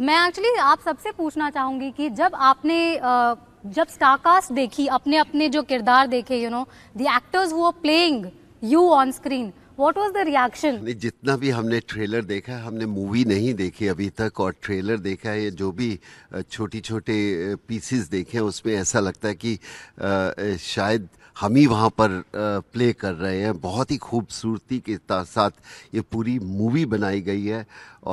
मैं एक्चुअली आप सबसे पूछना चाहूंगी कि जब आपने जब स्टारकास्ट देखी अपने अपने जो किरदार देखे you know the actors who are playing you on screen what was the reaction जितना भी हमने ट्रेलर देखा हमने मूवी नहीं देखी अभी तक और ट्रेलर देखा है जो भी छोटी छोटे पीसीस देखे हैं उसमें ऐसा लगता है कि शायद हम ही वहाँ पर प्ले कर रहे हैं बहुत ही खूबसूरती के साथ ये पूरी मूवी बनाई गई है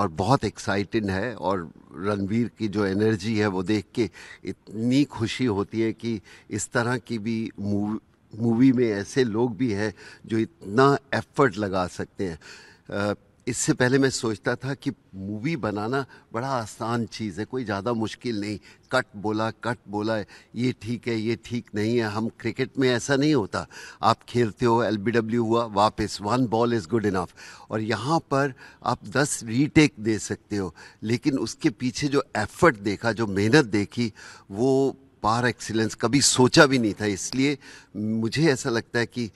और बहुत एक्साइटेड है और रणवीर की जो एनर्जी है वो देख के इतनी खुशी होती है कि इस तरह की भी मूवी मूवी में ऐसे लोग भी हैं जो इतना एफर्ट लगा सकते हैं इससे पहले मैं सोचता था कि मूवी बनाना बड़ा आसान चीज़ है कोई ज़्यादा मुश्किल नहीं कट बोला कट बोला ये ठीक है ये ठीक नहीं है हम क्रिकेट में ऐसा नहीं होता आप खेलते हो एल हुआ वापस one ball is good enough और यहाँ पर आप दस रीटेक दे सकते हो लेकिन उसके पीछे जो एफर्ट देखा जो मेहनत देखी वो पार एक्सीलेंस कभी सोचा भी नहीं था इसलिए मुझे ऐसा लगता है कि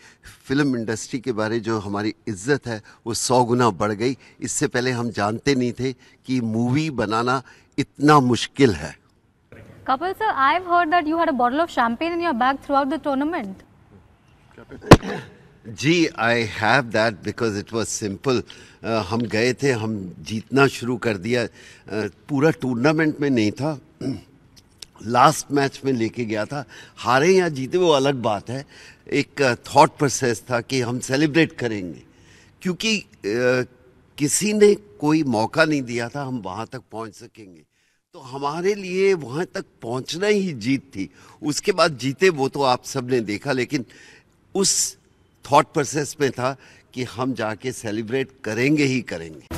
फिल्म इंडस्ट्री के बारे जो हमारी इज्जत है वो सौ गुना बढ़ गई इससे पहले हम जानते नहीं थे कि मूवी बनाना इतना मुश्किल है Kapil sir, heard that you had a bottle of champagne in your bag throughout the tournament जी I have that because it was simple हम गए थे हम जीतना शुरू कर दिया uh, पूरा टूर्नामेंट में नहीं था लास्ट मैच में लेके गया था हारे या जीते वो अलग बात है एक थॉट प्रोसेस था कि हम सेलिब्रेट करेंगे क्योंकि किसी ने कोई मौका नहीं दिया था हम वहाँ तक पहुँच सकेंगे तो हमारे लिए वहाँ तक पहुँचना ही जीत थी उसके बाद जीते वो तो आप सब ने देखा लेकिन उस थॉट प्रोसेस में था कि हम जाके सेलिब्रेट करेंगे ही करेंगे